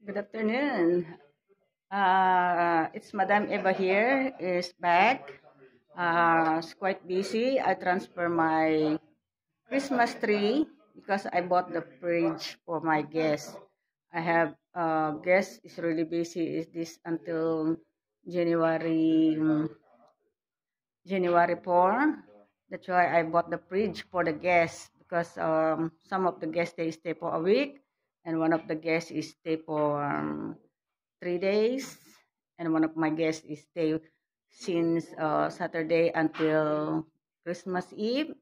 Good afternoon. Uh, it's Madame Eva here, is back. Uh, it's quite busy. I transfer my Christmas tree because I bought the fridge for my guests. I have uh, guests is really busy. Is this until January mm, January 4? That's why I bought the fridge for the guests because um, some of the guests they stay for a week and one of the guests is stay for um, three days and one of my guests is stay since uh, saturday until christmas eve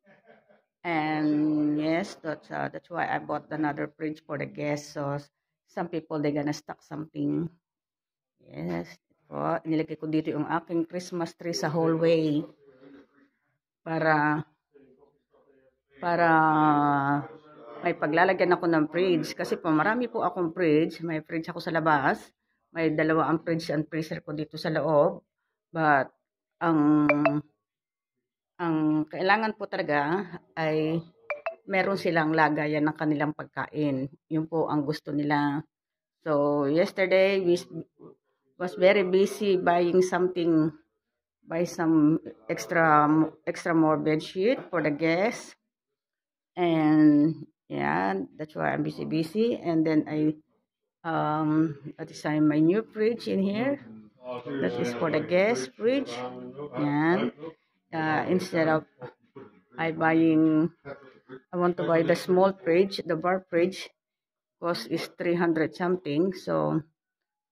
and yes that's uh, that's why i bought another fridge for the guests so some people they gonna stock something yes po, diba? nilagay ko dito yung aking christmas tree sa hallway para para may paglalagyan ako ng fridge kasi po marami po akong fridge. May fridge ako sa labas. May dalawa ang fridge and freezer ko dito sa loob. But ang ang kailangan po talaga ay meron silang lagayan ng kanilang pagkain. Yun po ang gusto nila. So yesterday we was very busy buying something buy some extra extra more bed sheet for the guests and Yeah, that's why I'm busy, busy. And then I um, I design my new fridge in here. That is for the guest fridge. And uh, instead of I buying, I want to buy the small fridge, the bar fridge. Cost is 300 something. So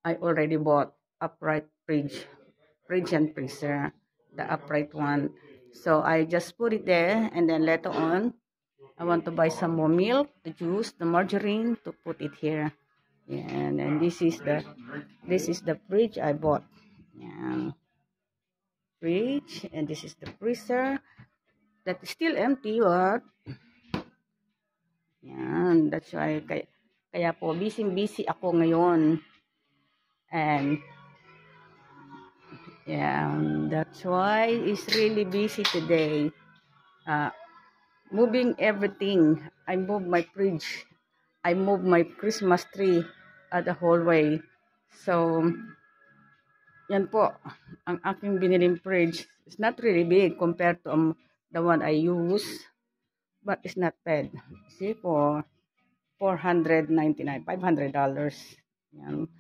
I already bought upright fridge, fridge and freezer, the upright one. So I just put it there and then later on, I want to buy some more milk, the juice, the margarine to put it here. Yeah, and then this is the this is the fridge I bought. Yeah. Fridge and this is the freezer that is still empty but yeah, that's why kaya, kaya po busy busy ako ngayon and yeah that's why it's really busy today uh, moving everything. I moved my fridge. I moved my Christmas tree at the hallway. So, yan po ang aking biniling fridge. It's not really big compared to um, the one I use. But it's not bad. See, for $499, $500. Yan.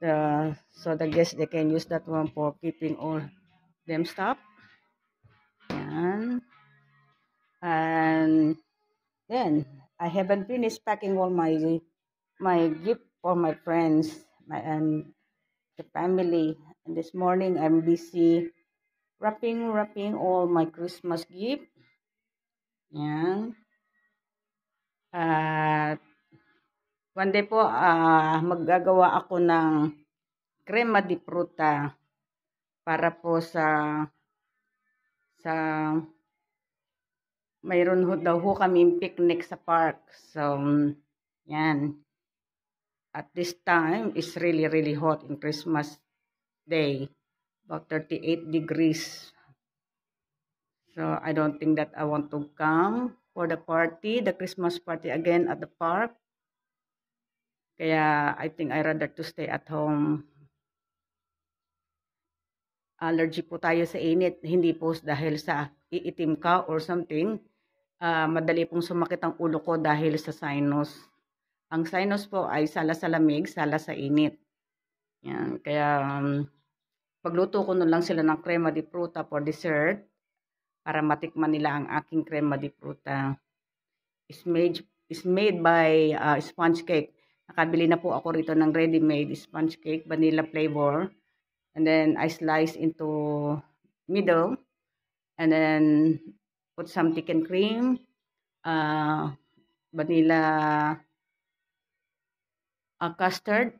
The, so, the guests, they can use that one for keeping all them stuff. Yan and then I haven't finished packing all my my gift for my friends my and the family and this morning I'm busy wrapping wrapping all my Christmas gift yan at one day po uh, maggagawa ako ng crema di fruta para po sa sa mayroon ho daw ho kami picnic sa park. So, yan. At this time, is really, really hot in Christmas day. About 38 degrees. So, I don't think that I want to come for the party, the Christmas party again at the park. Kaya, I think I rather to stay at home allergy po tayo sa init, hindi po dahil sa iitim ka or something, uh, madali pong sumakit ang ulo ko dahil sa sinus. Ang sinus po ay sala sa lamig, sala sa init. Yan. Kaya um, pagluto ko nun lang sila ng crema di fruta for dessert para matikman nila ang aking crema di fruta. is made, it's made by uh, sponge cake. Nakabili na po ako rito ng ready-made sponge cake, vanilla flavor. and then I slice into middle and then put some chicken cream, uh, vanilla a uh, custard,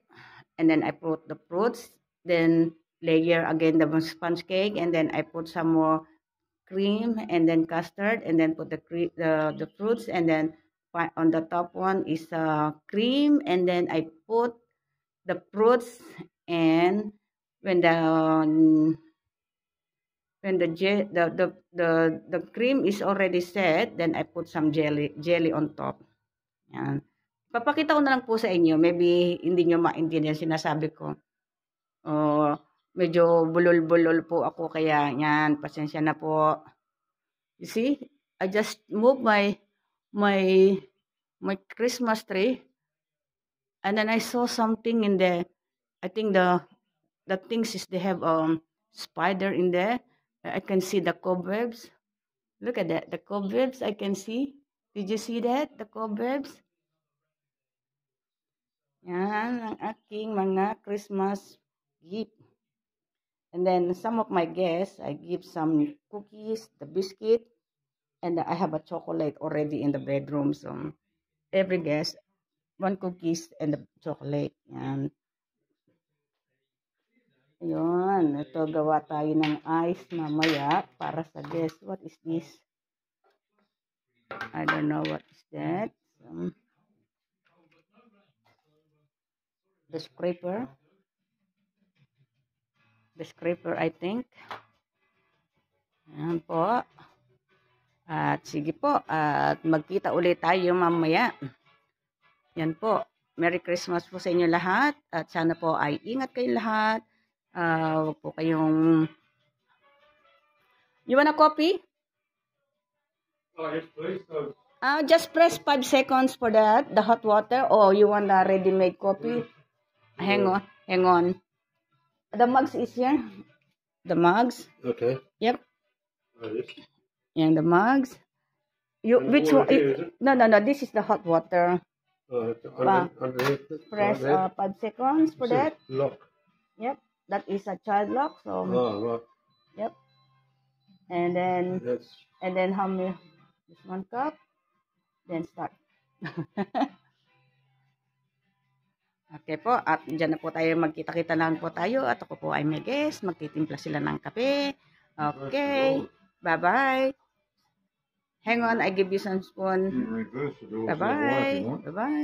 and then I put the fruits, then layer again the sponge cake, and then I put some more cream and then custard, and then put the, the, the fruits, and then on the top one is uh, cream, and then I put the fruits and when the um, when the, the the the the cream is already set, then I put some jelly jelly on top. Yan. Papakita ko na lang po sa inyo. Maybe hindi nyo maintindihan sinasabi ko. Oh, medyo bulol-bulol po ako kaya yan, pasensya na po. You see, I just move my my my Christmas tree and then I saw something in the I think the the things is they have um spider in there. I can see the cobwebs. Look at that. The cobwebs I can see. Did you see that? The cobwebs? Yan ang aking mga Christmas gift. And then some of my guests, I give some cookies, the biscuit, and I have a chocolate already in the bedroom. So every guest, one cookies and the chocolate. Yan. Ayun, ito gawa tayo ng ice mamaya para sa guess what is this? I don't know what is that. Um, the scraper. The scraper, I think. Ayan po. At sige po, at magkita ulit tayo mamaya. Yan po. Merry Christmas po sa inyo lahat at sana po ay ingat kayo lahat. Uh, huwag po kayong... You wanna copy? Oh, yes, please. Uh, just press 5 seconds for that, the hot water. Or oh, you want the ready-made copy? Yeah. Hang on. Hang on. The mugs is here. The mugs. Okay. Yep. Oh, yes. And the mugs. You and which one? no, no, no. This is the hot water. Uh, under, under, press uh, five seconds for that. Lock. Yep. that is a child lock. So oh, right. yep. And then That's... and then how many? Just one cup. Then start. okay po, at dyan na po tayo magkita-kita lang po tayo at ako po ay may guest, magtitimpla sila ng kape. Okay, bye-bye. Hang on, I give you some spoon. Bye-bye. Bye-bye.